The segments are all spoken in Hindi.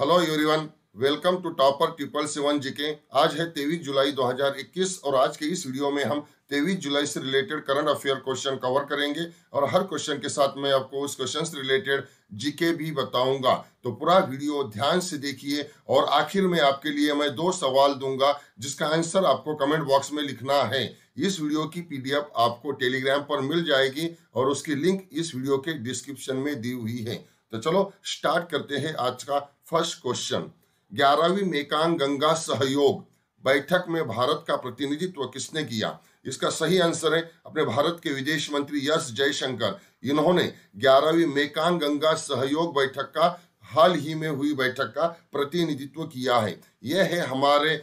hello everyone welcome to topper triple seven GK आज है तेईस जुलाई 2021 और आज के इस वीडियो में हम तेईस जुलाई से related current affair question cover करेंगे और हर क्वेश्चन के साथ मैं आपको उस क्वेश्चन से रिलेटेड जीके भी बताऊंगा तो पूरा वीडियो ध्यान से देखिए और आखिर में आपके लिए मैं दो सवाल दूंगा जिसका आंसर आपको कमेंट बॉक्स में लिखना है इस वीडियो की पीडीएफ आपको टेलीग्राम पर मिल जाएगी और उसकी लिंक इस वीडियो के डिस्क्रिप्शन में दी हुई है तो चलो स्टार्ट करते हैं आज का फर्स्ट क्वेश्चन ग्यारहवीं मेकांग गंगा सहयोग बैठक में भारत का प्रतिनिधित्व किसने किया इसका सही आंसर है अपने भारत के विदेश मंत्री यश जयशंकर इन्होंने ग्यारहवीं मेकांग गंगा सहयोग बैठक का हाल ही में हुई बैठक का प्रतिनिधित्व किया है यह है हमारे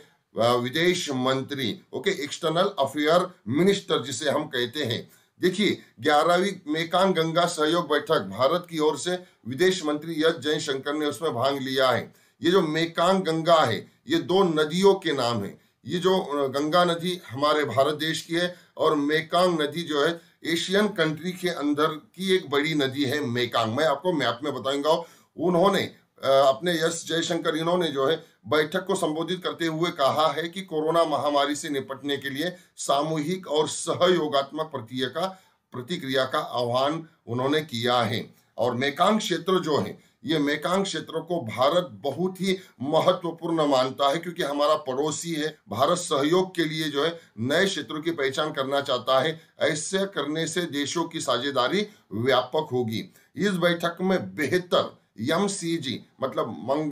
विदेश मंत्री ओके एक्सटर्नल अफेयर मिनिस्टर जिसे हम कहते हैं देखिए ग्यारहवीं मेकांग गंगा सहयोग बैठक भारत की ओर से विदेश मंत्री यश जयशंकर ने उसमें भाग लिया है ये जो मेकांग गंगा है ये दो नदियों के नाम है ये जो गंगा नदी हमारे भारत देश की है और मेकांग नदी जो है एशियन कंट्री के अंदर की एक बड़ी नदी है मेकांग मैं आपको मैप में बताऊंगा उन्होंने अपने यश जयशंकर इन्होंने जो है बैठक को संबोधित करते हुए कहा है कि कोरोना महामारी से निपटने के लिए सामूहिक और सहयोगात्मक प्रक्रिया का प्रतिक्रिया का आह्वान उन्होंने किया है और मेकांग क्षेत्र जो है ये मेकांग क्षेत्र को भारत बहुत ही महत्वपूर्ण मानता है क्योंकि हमारा पड़ोसी है भारत सहयोग के लिए जो है नए क्षेत्रों की पहचान करना चाहता है ऐसे करने से देशों की साझेदारी व्यापक होगी इस बैठक में बेहतर यम सी जी मतलब मंग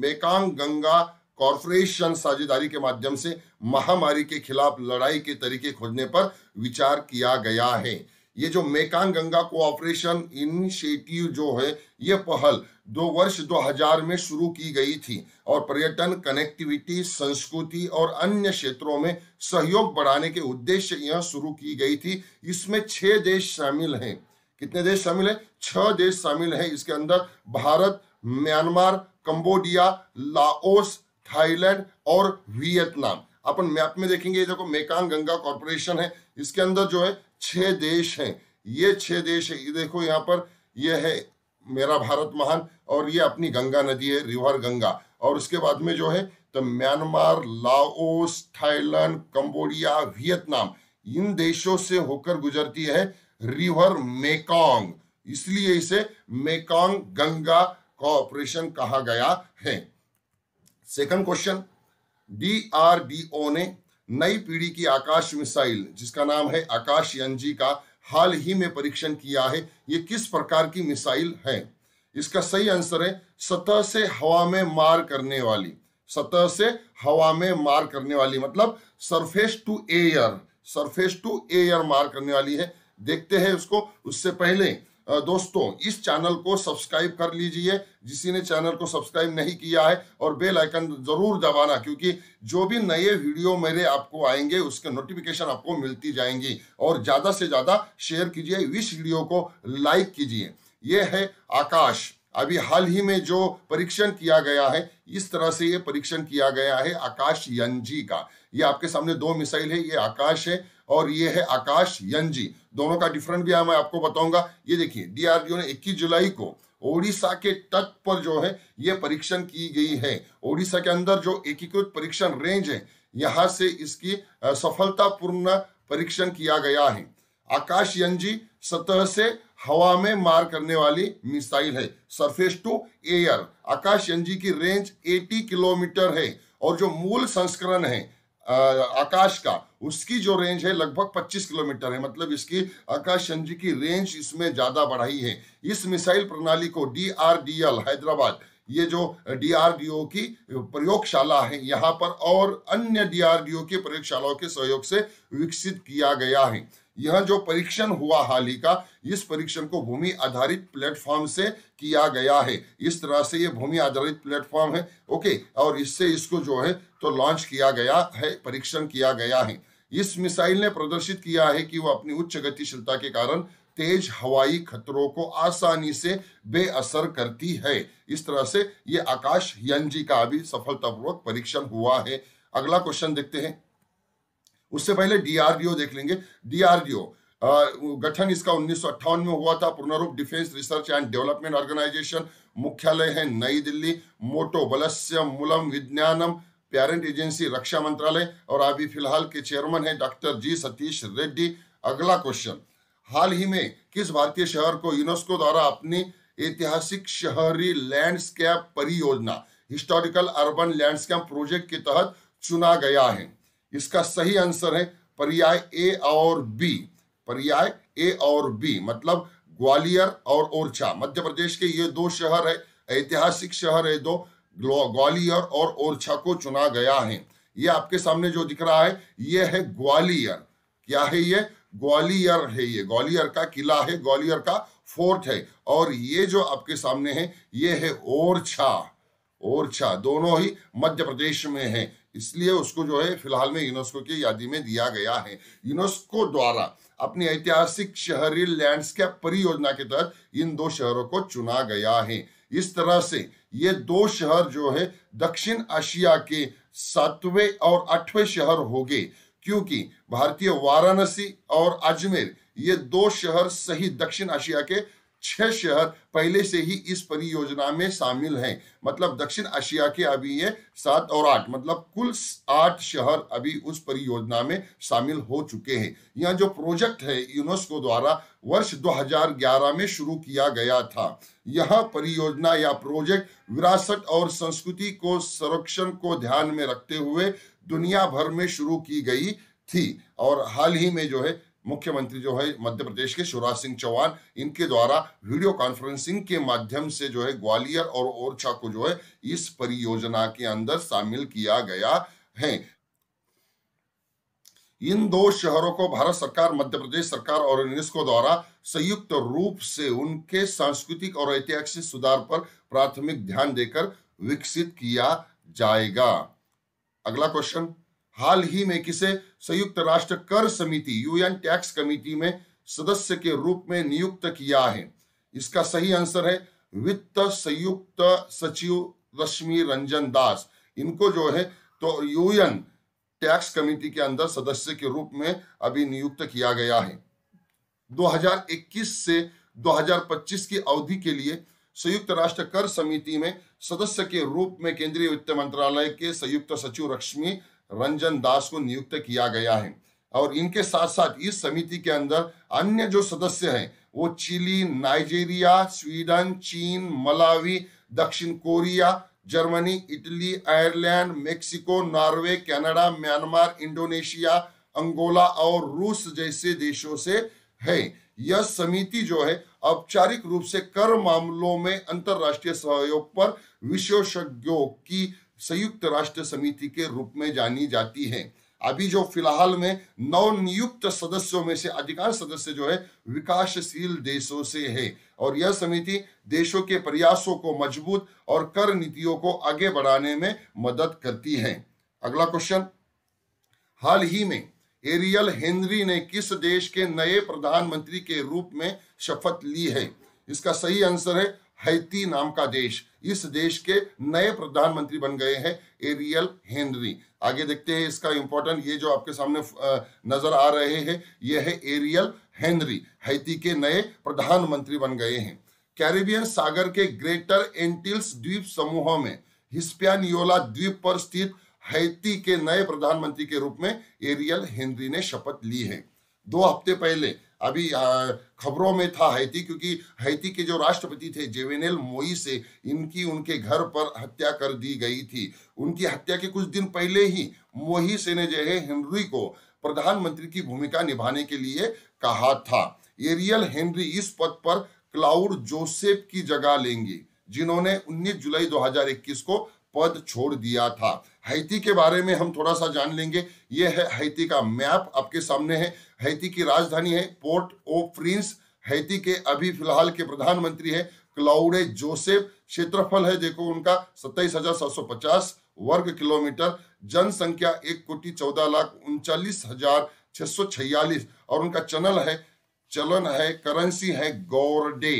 मेकांग गंगा कॉरपोरेशन साझेदारी के माध्यम से महामारी के खिलाफ लड़ाई के तरीके खोजने पर विचार किया गया है ये जो मेकांग गंगा कोऑपरेशन इनिशिएटिव जो है ये पहल दो वर्ष 2000 में शुरू की गई थी और पर्यटन कनेक्टिविटी संस्कृति और अन्य क्षेत्रों में सहयोग बढ़ाने के उद्देश्य यह शुरू की गई थी इसमें छह देश शामिल हैं कितने देश शामिल हैं छह देश शामिल हैं इसके अंदर Bharat Myanmar Cambodia Laos Thailand और वियतनाम अपन मैप में देखेंगे देखो मेकांग गंगा कॉरपोरेशन है इसके अंदर जो है छह देश हैं ये छह देश है ये देखो यहाँ पर ये है मेरा भारत महान और ये अपनी गंगा नदी है रिवर गंगा और उसके बाद में जो है तो Myanmar Laos Thailand Cambodia Vietnam इन देशों से होकर गुजरती है रिवर मेकांग इसलिए इसे मेकांग गंगा कॉपरेशन कहा गया है सेकंड क्वेश्चन डीआरडीओ ने नई पीढ़ी की आकाश मिसाइल जिसका नाम है आकाश यंजी का हाल ही में परीक्षण किया है ये किस प्रकार की मिसाइल है इसका सही आंसर है सतह से हवा में मार करने वाली सतह से हवा में मार करने वाली मतलब surface to air surface to air मार करने वाली है देखते हैं उसको उससे पहले दोस्तों इस चैनल को सब्सक्राइब कर लीजिए जिसी ने चैनल को सब्सक्राइब नहीं किया है और बेल आइकन जरूर दबाना क्योंकि जो भी नए वीडियो मेरे आपको आएंगे उसके नोटिफिकेशन आपको मिलती जाएंगी और ज़्यादा से ज़्यादा शेयर कीजिए इस वीडियो को लाइक कीजिए यह है आकाश अभी हाल ही में जो परीक्षण किया गया है इस तरह से ये परीक्षण किया गया है आकाश यंजी का ये आपके सामने दो मिसाइल है ये आकाश है और ये है आकाश यंजी दोनों का डिफरेंट भी मैं आपको बताऊंगा ये देखिए डीआरडीओ ने 21 जुलाई को ओडिशा के तट पर जो है ये परीक्षण की गई है ओडिशा के अंदर जो एकीकृत परीक्षण रेंज है यहाँ से इसकी सफलतापूर्ण परीक्षण किया गया है आकाश यंजी सतह से हवा में मार करने वाली मिसाइल है surface to air Akash NG की रेंज 80 किलोमीटर है और जो मूल संस्करण है आकाश का उसकी जो रेंज है लगभग 25 किलोमीटर है मतलब इसकी आकाश चंद्र की रेंज इसमें ज़्यादा बढ़ाई है इस मिसाइल प्रणाली को डी हैदराबाद ये जो डीआरडीओ की प्रयोगशाला है यहाँ पर और अन्य डीआरडीओ की प्रयोगशालाओं के सहयोग से विकसित किया गया है यह जो परीक्षण हुआ हाल ही का इस परीक्षण को भूमि आधारित प्लेटफॉर्म से किया गया है इस तरह से ये भूमि आधारित प्लेटफॉर्म है ओके और इससे इसको जो है तो लॉन्च किया गया है परीक्षण किया गया है इस मिसाइल ने प्रदर्शित किया है कि वह अपनी उच्च गतिशीलता के कारण तेज हवाई खतरों को आसानी से बेअसर करती है इस तरह से ये आकाश यंजी जी का अभी सफलतापूर्वक परीक्षण हुआ है अगला क्वेश्चन देखते हैं उससे पहले डीआरडीओ देख लेंगे डीआरडीओ गठन इसका उन्नीस में हुआ था पूर्णरूप defence research and development organisation मुख्यालय है नई दिल्ली मोटो बलस्य मूलम विज्ञानम पेरेंट एजेंसी रक्षा मंत्रालय और अभी फिलहाल के चेयरमैन है डॉक्टर जी सतीश रेड्डी अगला क्वेश्चन हाल ही में किस भारतीय शहर को यूनेस्को द्वारा अपनी ऐतिहासिक शहरी लैंडस्केप परियोजना हिस्टोरिकल अर्बन लैंडस्केप प्रोजेक्ट के तहत चुना गया है इसका सही आंसर है पर्याय ए और बी पर्याय ए और बी मतलब ग्वालियर और ओरछा मध्य प्रदेश के ये दो शहर है ऐतिहासिक शहर है दो ग्वालियर और ओरछा को चुना गया है ये आपके सामने जो दिख रहा है ये है ग्वालियर क्या है ये ग्वालियर है ये ग्वालियर का किला है ग्वालियर का फोर्ट है और ये जो आपके सामने है ये है ओरछा ओरछा दोनों ही मध्य प्रदेश में है इसलिए उसको जो है फिलहाल में यूनेस्को की यादी में दिया गया है यूनेस्को द्वारा अपनी ऐतिहासिक शहरी लैंडस्केप परियोजना के तहत इन दो शहरों को चुना गया है इस तरह से ये दो शहर जो है दक्षिण एशिया के सातवें और आठवें शहर हो गए क्योंकि भारतीय वाराणसी और अजमेर ये दो शहर सही दक्षिण एशिया के छह शहर पहले से ही इस परियोजना में शामिल हैं मतलब दक्षिण एशिया के अभी ये सात और आठ मतलब कुल आठ शहर अभी उस परियोजना में शामिल हो चुके हैं यह जो प्रोजेक्ट है यूनेस्को द्वारा वर्ष 2011 में शुरू किया गया था यह परियोजना या प्रोजेक्ट विरासत और संस्कृति को संरक्षण को ध्यान में रखते हुए दुनिया भर में शुरू की गई थी और हाल ही में जो है मुख्यमंत्री जो है मध्य प्रदेश के शिवराज सिंह चौहान इनके द्वारा वीडियो कॉन्फ्रेंसिंग के माध्यम से जो है ग्वालियर और ओरछा को जो है इस परियोजना के अंदर शामिल किया गया है इन दो शहरों को भारत सरकार मध्य प्रदेश सरकार और यूनेस्को द्वारा संयुक्त रूप से उनके सांस्कृतिक और ऐतिहासिक सुधार पर प्राथमिक ध्यान देकर विकसित किया जाएगा अगला क्वेश्चन हाल ही में किसे संयुक्त राष्ट्र कर समिति यूएन टैक्स कमिटी में सदस्य के रूप में नियुक्त किया है इसका सही आंसर है वित्त संयुक्त सचिव रश्मि रंजन दास इनको जो है तो यूएन टैक्स कमिटी के अंदर सदस्य के रूप में अभी नियुक्त किया गया है 2021 से 2025 की अवधि के लिए संयुक्त राष्ट्र कर समिति में सदस्य के रूप में केंद्रीय वित्त मंत्रालय के संयुक्त सचिव रश्मि रंजन दास को नियुक्त किया गया है और इनके साथ साथ इस समिति के अंदर अन्य जो सदस्य हैं वो चिली नाइजीरिया स्वीडन चीन मलावी दक्षिण Korea Germany Italy Ireland Mexico Norway Canada Myanmar Indonesia Angola और रूस जैसे देशों से है यह समिति जो है औपचारिक रूप से कर मामलों में अंतरराष्ट्रीय सहयोग पर विशेषज्ञों की संयुक्त राष्ट्र समिति के रूप में जानी जाती है अभी जो फिलहाल में नियुक्त सदस्यों में से अधिकांश सदस्य जो है विकासशील देशों से है और यह समिति देशों के प्रयासों को मजबूत और कर नीतियों को आगे बढ़ाने में मदद करती है अगला क्वेश्चन हाल ही में एरियल हेनरी ने किस देश के नए प्रधानमंत्री के रूप में शपथ ली है इसका सही आंसर है हैती नाम का देश इस देश के नए प्रधानमंत्री बन गए हैं एरियल हेनरी आगे देखते हैं इसका इंपॉर्टेंट ये जो आपके सामने नजर आ रहे हैं ये है एरियल हेनरी हैती के नए प्रधानमंत्री बन गए हैं कैरिबियन सागर के ग्रेटर एंटिल्स द्वीप समूह में हिस्पियानियोला द्वीप पर स्थित हैती के नए प्रधानमंत्री के रूप में एरियल हेनरी ने शपथ ली है दो हफ्ते पहले अभी खबरों में था हैती क्योंकि हैती के जो राष्ट्रपति थे जेवेनेल मोई से इनकी उनके घर पर हत्या कर दी गई थी उनकी हत्या के कुछ दिन पहले ही मोई से ने जो है हेनरी को प्रधानमंत्री की भूमिका निभाने के लिए कहा था एरियल हेनरी इस पद पर क्लाउड जोसेफ की जगह लेंगे जिन्होंने 19 जुलाई 2021 को पद छोड़ दिया था हैती के बारे में हम थोड़ा सा जान लेंगे ये है हैती का मैप आपके सामने है हैती की राजधानी है पोर्ट ओ प्रिंस हैती के अभी फिलहाल के प्रधानमंत्री है क्लाउडे जोसेफ क्षेत्रफल है देखो उनका सत्ताईस हजार सात सौ पचास वर्ग किलोमीटर जनसंख्या एक कोटी चौदह लाख उनचालीस हजार छह सौ छियालीस और उनका चलन है चलन है करेंसी है गौरडे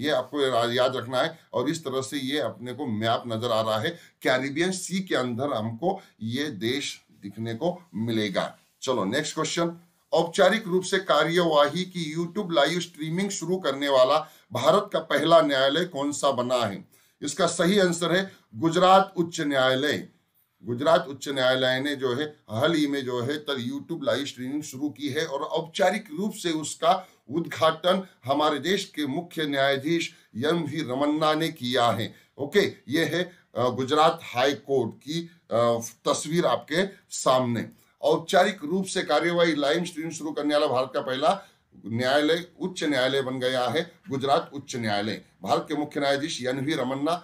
ये आपको याद रखना है और इस तरह से ये अपने को मैप नजर आ रहा है कैरिबियन सी के अंदर हमको ये देश दिखने को मिलेगा चलो नेक्स्ट क्वेश्चन औपचारिक रूप से कार्यवाही की YouTube लाइव स्ट्रीमिंग शुरू करने वाला भारत का पहला न्यायालय कौन सा बना है इसका सही आंसर है गुजरात उच्च न्यायालय गुजरात उच्च न्यायालय ने जो है हाल ही में जो है तर यूट्यूब लाइव स्ट्रीमिंग शुरू की है और औपचारिक रूप से उसका उद्घाटन हमारे देश के मुख्य न्यायाधीश एम वी रमन्ना ने किया है ओके ये है गुजरात हाई कोर्ट की तस्वीर आपके सामने औपचारिक रूप से कार्यवाही लाइव स्ट्रीम शुरू करने वाला भारत का पहला न्यायालय उच्च न्यायालय बन गया है गुजरात उच्च न्यायालय भारत के मुख्य न्यायाधीश एन वी रमन्ना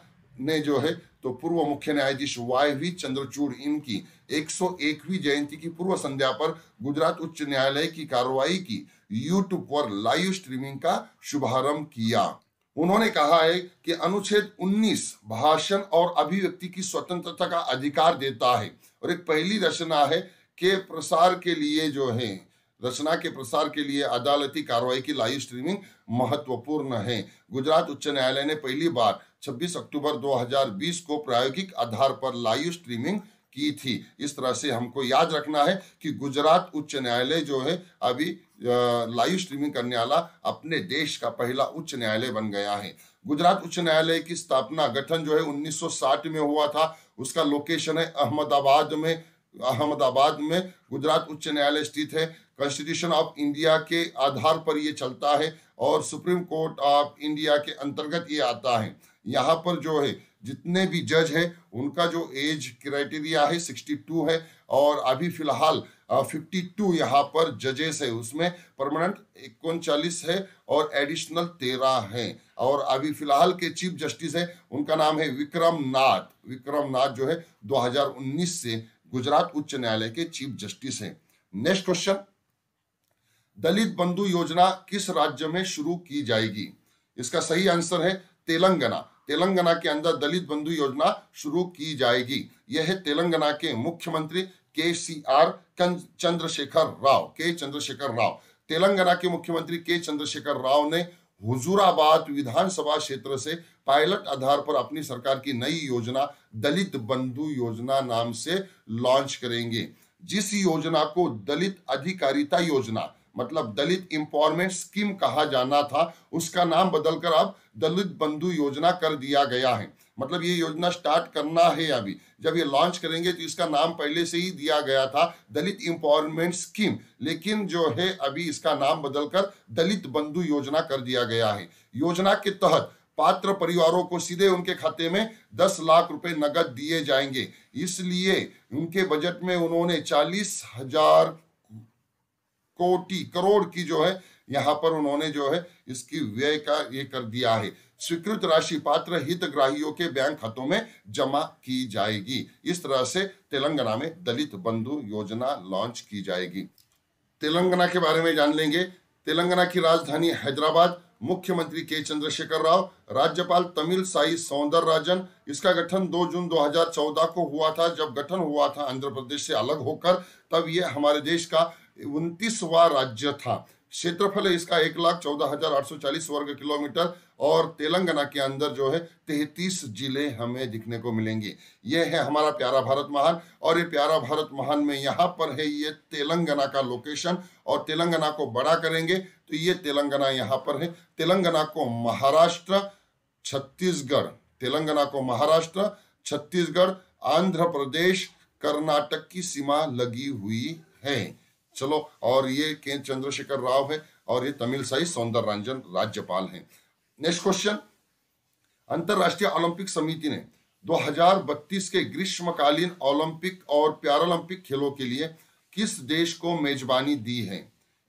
ने जो है तो पूर्व मुख्य न्यायाधीश वाई वी चंद्रचूड़ इनकी 101वीं जयंती की पूर्व संध्या पर गुजरात उच्च न्यायालय की कार्रवाई की यूट्यूब पर लाइव स्ट्रीमिंग का शुभारंभ किया उन्होंने कहा है कि अनुच्छेद 19 भाषण और अभिव्यक्ति की स्वतंत्रता का अधिकार देता है और एक पहली रचना है के प्रसार के लिए जो है रचना के प्रसार के लिए अदालती कार्रवाई की लाइव स्ट्रीमिंग महत्वपूर्ण है गुजरात उच्च न्यायालय ने पहली बार 26 अक्टूबर 2020 को प्रायोगिक आधार पर लाइव स्ट्रीमिंग की थी इस तरह से हमको याद रखना है कि गुजरात उच्च न्यायालय जो है अभी लाइव स्ट्रीमिंग करने वाला अपने देश का पहला उच्च न्यायालय बन गया है गुजरात उच्च न्यायालय की स्थापना गठन जो है 1960 में हुआ था उसका लोकेशन है अहमदाबाद में अहमदाबाद में गुजरात उच्च न्यायालय स्थित है कॉन्स्टिट्यूशन ऑफ इंडिया के आधार पर ये चलता है और सुप्रीम कोर्ट ऑफ इंडिया के अंतर्गत ये आता है यहाँ पर जो है जितने भी जज हैं उनका जो एज क्राइटेरिया है 62 है और अभी फिलहाल 52 यहाँ पर जजेस है उसमें परमानेंट इकचालीस है और एडिशनल तेरह हैं और अभी फिलहाल के चीफ जस्टिस है उनका नाम है विक्रम नाथ विक्रम नाथ जो है 2019 से गुजरात उच्च न्यायालय के चीफ जस्टिस हैं नेक्स्ट क्वेश्चन दलित बंधु योजना किस राज्य में शुरू की जाएगी इसका सही आंसर है तेलंगाना तेलंगाना के अंदर दलित बंधु योजना शुरू की जाएगी यह तेलंगाना के मुख्यमंत्री के सी आर चंद्रशेखर राव के चंद्रशेखर राव तेलंगाना के मुख्यमंत्री के चंद्रशेखर राव ने हुजूराबाद विधानसभा क्षेत्र से पायलट आधार पर अपनी सरकार की नई योजना दलित बंधु योजना नाम से लॉन्च करेंगे जिस योजना को दलित अधिकारिता योजना मतलब दलित इंपॉवरमेंट स्कीम कहा जाना था उसका नाम बदलकर अब दलित बंधु योजना कर दिया गया है मतलब ये योजना स्टार्ट करना है अभी जब ये लॉन्च करेंगे तो इसका नाम पहले से ही दिया गया था दलित एम्पावरमेंट स्कीम लेकिन जो है अभी इसका नाम बदलकर दलित बंधु योजना कर दिया गया है योजना के तहत पात्र परिवारों को सीधे उनके खाते में दस लाख रुपए नकद दिए जाएंगे इसलिए उनके बजट में उन्होंने चालीस हजार कोटि करोड़ की जो है यहाँ पर उन्होंने जो है इसकी व्यय का ये कर दिया है स्वीकृत राशि पात्र हितग्राहियों के बैंक खातों में जमा की जाएगी इस तरह से तेलंगाना में दलित बंधु योजना लॉन्च की जाएगी तेलंगाना के बारे में जान लेंगे तेलंगाना की राजधानी हैदराबाद मुख्यमंत्री के चंद्रशेखर राव राज्यपाल तमिल साई सौंदर राजन इसका गठन 2 जून 2014 को हुआ था जब गठन हुआ था आंध्र प्रदेश से अलग होकर तब ये हमारे देश का उनतीसवा राज्य था क्षेत्रफल है इसका एक लाख चौदह हजार आठ सौ चालीस वर्ग किलोमीटर और तेलंगाना के अंदर जो है तैतीस जिले हमें दिखने को मिलेंगे ये है हमारा प्यारा भारत महान और ये प्यारा भारत महान में यहाँ पर है ये तेलंगाना का लोकेशन और तेलंगाना को बड़ा करेंगे तो ये तेलंगाना यहाँ पर है तेलंगाना को महाराष्ट्र छत्तीसगढ़ तेलंगाना को महाराष्ट्र छत्तीसगढ़ आंध्र प्रदेश कर्नाटक की सीमा लगी हुई है चलो और ये के चंद्रशेखर राव है और ये तमिल साई सौंदर रंजन राज्यपाल हैं नेक्स्ट क्वेश्चन अंतरराष्ट्रीय ओलंपिक समिति ने 2032 के ग्रीष्मकालीन ओलंपिक और पैरालंपिक खेलों के लिए किस देश को मेजबानी दी है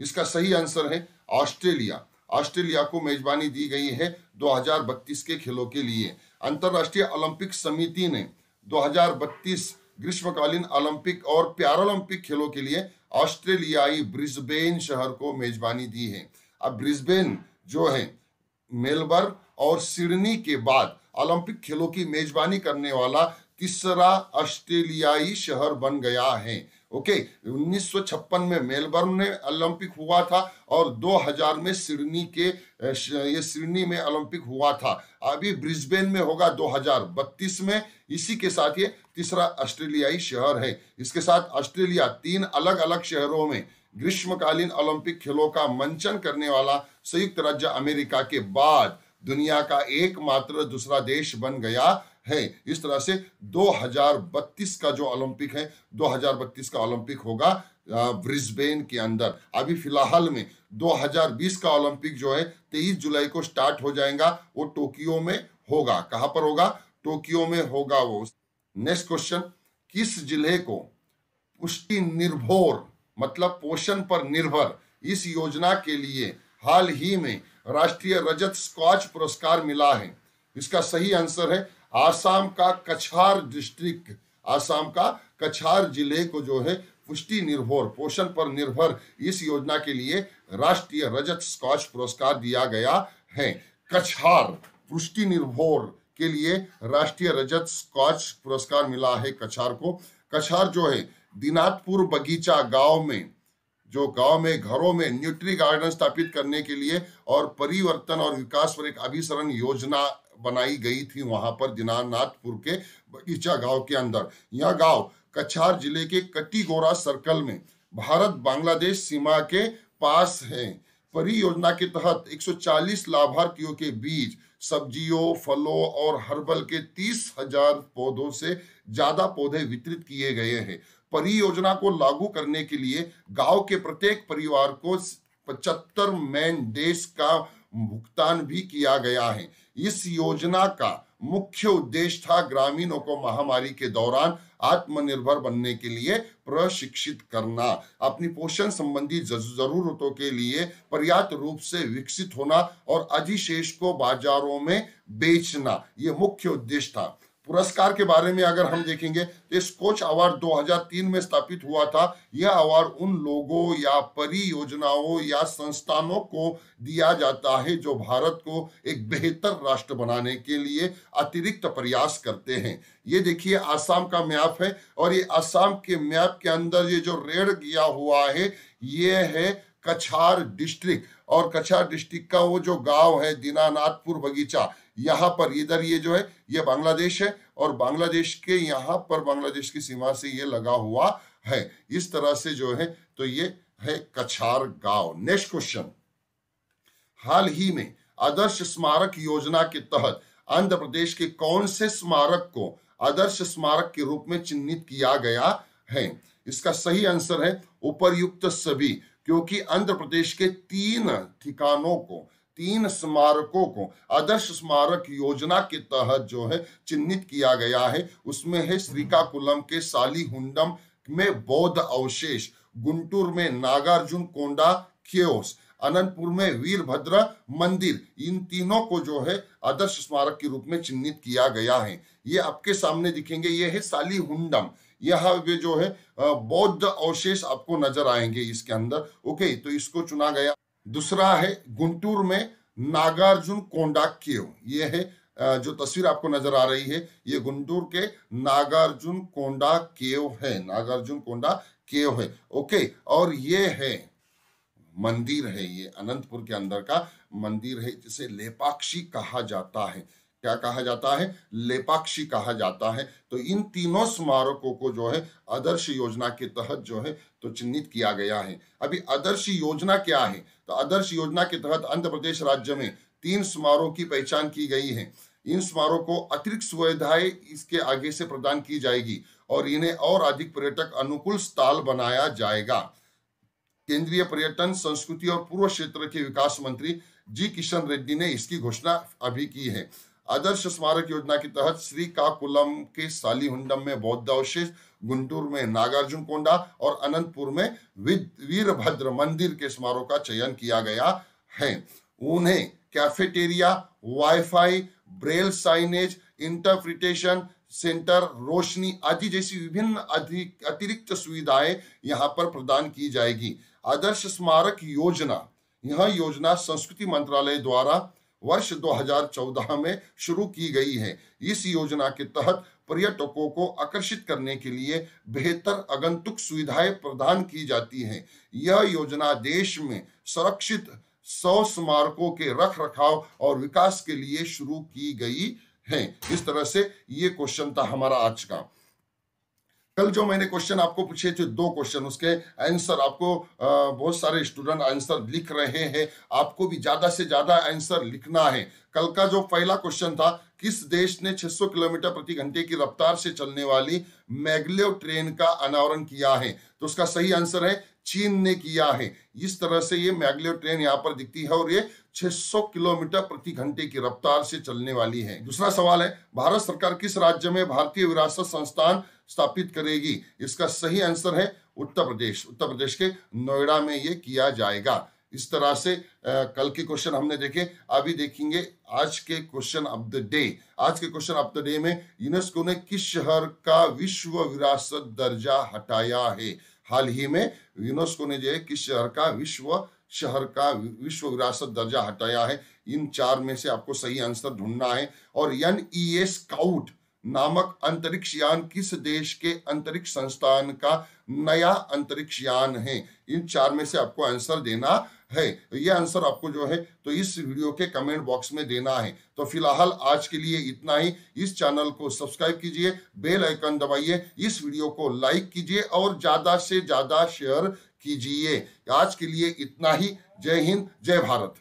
इसका सही आंसर है ऑस्ट्रेलिया ऑस्ट्रेलिया को मेजबानी दी गई है 2032 के खेलों के लिए अंतरराष्ट्रीय ओलंपिक समिति ने 2032 ग्रीष्मकालीन ओलंपिक और पैरालंपिक खेलों के लिए ऑस्ट्रेलियाई ब्रिस्बेन शहर को मेजबानी दी है अब ब्रिस्बेन जो है मेलबर्न और सिडनी के बाद ओलंपिक खेलों की मेजबानी करने वाला तीसरा ऑस्ट्रेलियाई शहर बन गया है ओके okay, 1956 में मेलबर्न में ओलंपिक हुआ था और 2000 में सिडनी के ये सिडनी में ओलंपिक हुआ था अभी ब्रिस्बेन में होगा 2032 में इसी के साथ ये तीसरा ऑस्ट्रेलियाई शहर है इसके साथ ऑस्ट्रेलिया तीन अलग अलग शहरों में ग्रीष्मकालीन ओलंपिक खेलों का मंचन करने वाला संयुक्त राज्य अमेरिका के बाद दुनिया का एकमात्र दूसरा देश बन गया है इस तरह से 2032 का जो ओलंपिक है 2032 का ओलंपिक होगा ब्रिस्बेन के अंदर अभी फिलहाल में 2020 का ओलंपिक जो है 23 जुलाई को स्टार्ट हो जाएगा वो टोक्यो में होगा कहां पर होगा टोक्यो में होगा वो नेक्स्ट क्वेश्चन किस जिले को पुष्टि निर्भर मतलब पोषण पर निर्भर इस योजना के लिए हाल ही में राष्ट्रीय रजत स्कॉच पुरस्कार मिला है इसका सही आंसर है आसाम का कछार डिस्ट्रिक्ट आसाम का कछार जिले को जो है पुष्टि निर्भर पोषण पर निर्भर इस योजना के लिए राष्ट्रीय रजत स्कॉच पुरस्कार दिया गया है कछार पुष्टि निर्भर के लिए राष्ट्रीय रजत स्कॉच पुरस्कार मिला है कछार को कछार जो है दिनातपुर बगीचा गांव में जो गांव में घरों में न्यूट्री गार्डन स्थापित करने के लिए और परिवर्तन और विकास पर एक अभिसरण योजना बनाई गई थी वहां पर दीनानाथपुर के बगीचा गांव के अंदर यह गांव कछार जिले के कटीगोरा सर्कल में भारत बांग्लादेश सीमा के पास है परियोजना के तहत 140 लाभार्थियों के बीच सब्जियों फलों और हर्बल के तीस हजार पौधों से ज्यादा पौधे वितरित किए गए हैं परियोजना को लागू करने के लिए गांव के प्रत्येक परिवार को पचहत्तर मैन देश का भुगतान भी किया गया है इस योजना का मुख्य उद्देश्य था ग्रामीणों को महामारी के दौरान आत्मनिर्भर बनने के लिए प्रशिक्षित करना अपनी पोषण संबंधी जरूरतों के लिए पर्याप्त रूप से विकसित होना और अधिशेष को बाजारों में बेचना यह मुख्य उद्देश्य था पुरस्कार के बारे में अगर हम देखेंगे तो स्कोच अवार्ड 2003 में स्थापित हुआ था यह अवार्ड उन लोगों या परियोजनाओं या संस्थानों को दिया जाता है जो भारत को एक बेहतर राष्ट्र बनाने के लिए अतिरिक्त प्रयास करते हैं ये देखिए आसाम का मैप है और ये आसाम के मैप के अंदर ये जो रेड किया हुआ है ये है कछार डिस्ट्रिक्ट और कछार डिस्ट्रिक्ट का वो जो गांव है दीनानाथपुर बगीचा यहाँ पर इधर ये जो है ये बांग्लादेश है और बांग्लादेश के यहाँ पर बांग्लादेश की सीमा से ये लगा हुआ है इस तरह से जो है तो ये है कछार गांव नेक्स्ट क्वेश्चन हाल ही में आदर्श स्मारक योजना के तहत आंध्र प्रदेश के कौन से स्मारक को आदर्श स्मारक के रूप में चिन्हित किया गया है इसका सही आंसर है उपरयुक्त सभी क्योंकि आंध्र प्रदेश के तीन ठिकानों को तीन स्मारकों को आदर्श स्मारक योजना के तहत जो है चिन्हित किया गया है उसमें है श्रीकाकुलम के हुंडम में बौद्ध अवशेष गुंटूर में नागार्जुन कोंडा खेस अनंतपुर में वीरभद्र मंदिर इन तीनों को जो है आदर्श स्मारक के रूप में चिन्हित किया गया है ये आपके सामने दिखेंगे ये है हुंडम यह वे जो है बौद्ध अवशेष आपको नजर आएंगे इसके अंदर ओके तो इसको चुना गया दूसरा है गुंटूर में नागार्जुन कोंडाक्यो ये है जो तस्वीर आपको नजर आ रही है ये गुंटूर के नागार्जुन कोंडा केव है नागार्जुन कोंडा केव है ओके और ये है मंदिर है ये अनंतपुर के अंदर का मंदिर है जिसे लेपाक्षी कहा जाता है क्या कहा जाता है लेपाक्षी कहा जाता है तो इन तीनों स्मारकों को जो है आदर्श योजना के तहत जो है तो चिन्हित किया गया है अभी आदर्श योजना क्या है तो आदर्श योजना के तहत आंध्र प्रदेश राज्य में तीन स्मारकों की पहचान की गई है इन स्मारकों को अतिरिक्त सुविधाएं इसके आगे से प्रदान की जाएगी और इन्हें और अधिक पर्यटक अनुकूल स्थल बनाया जाएगा केंद्रीय पर्यटन संस्कृति और पूर्व क्षेत्र के विकास मंत्री जी किशन रेड्डी ने इसकी घोषणा अभी की है आदर्श स्मारक योजना के तहत श्रीकाकुलम के सालीहुंडम में बौद्ध अवशेष गुंटूर में नागार्जुन कोंडा और अनंतपुर में वीरभद्र मंदिर के स्मारों का चयन किया गया है उन्हें cafeteria WiFi braille signage interpretation centre रोशनी आदि जैसी विभिन्न अतिरिक्त सुविधाएं यहाँ पर प्रदान की जाएगी आदर्श स्मारक योजना यह योजना संस्कृति मंत्रालय द्वारा वर्ष 2014 में शुरू की गई है इस योजना के तहत पर्यटकों को आकर्षित करने के लिए बेहतर आगंतुक सुविधाएं प्रदान की जाती हैं यह योजना देश में संरक्षित सौ स्मारकों के रख रखाव और विकास के लिए शुरू की गई है इस तरह से ये क्वेश्चन था हमारा आज का कल जो मैंने क्वेश्चन आपको पूछे थे दो क्वेश्चन उसके आंसर आपको बहुत सारे स्टूडेंट आंसर लिख रहे हैं आपको भी ज्यादा से ज्यादा आंसर लिखना है कल का जो पहला क्वेश्चन था किस देश ने 600 किलोमीटर प्रति घंटे की रफ्तार से चलने वाली मैगलेव ट्रेन का अनावरण किया है तो उसका सही आंसर है चीन ने किया है इस तरह से ये मैगलेव ट्रेन यहाँ पर दिखती है और ये 600 किलोमीटर प्रति घंटे की रफ्तार से चलने वाली है दूसरा सवाल है भारत सरकार किस राज्य में भारतीय विरासत संस्थान स्थापित करेगी इसका सही आंसर है उत्तर प्रदेश उत्तर प्रदेश के नोएडा में ये किया जाएगा इस तरह से आ, कल के क्वेश्चन हमने देखे अभी देखेंगे आज के क्वेश्चन ऑफ द डे आज के क्वेश्चन ऑफ द डे में यूनेस्को ने किस शहर का विश्व विरासत दर्जा हटाया है हाल ही में यूनेस्को ने जो है किस शहर का विश्व शहर का विश्व विरासत दर्जा हटाया है इन चार में से आपको सही आंसर ढूंढना है और एन ई ए स्काउट नामक अंतरिक्ष यान किस देश के अंतरिक्ष संस्थान का नया अंतरिक्ष यान है इन चार में से आपको आंसर देना है ये आंसर आपको जो है तो इस वीडियो के कमेंट बॉक्स में देना है तो फिलहाल आज के लिए इतना ही इस चैनल को सब्सक्राइब कीजिए बेल आइकन दबाइए इस वीडियो को लाइक कीजिए और ज़्यादा से ज़्यादा शेयर कीजिए आज के लिए इतना ही जय हिंद जय भारत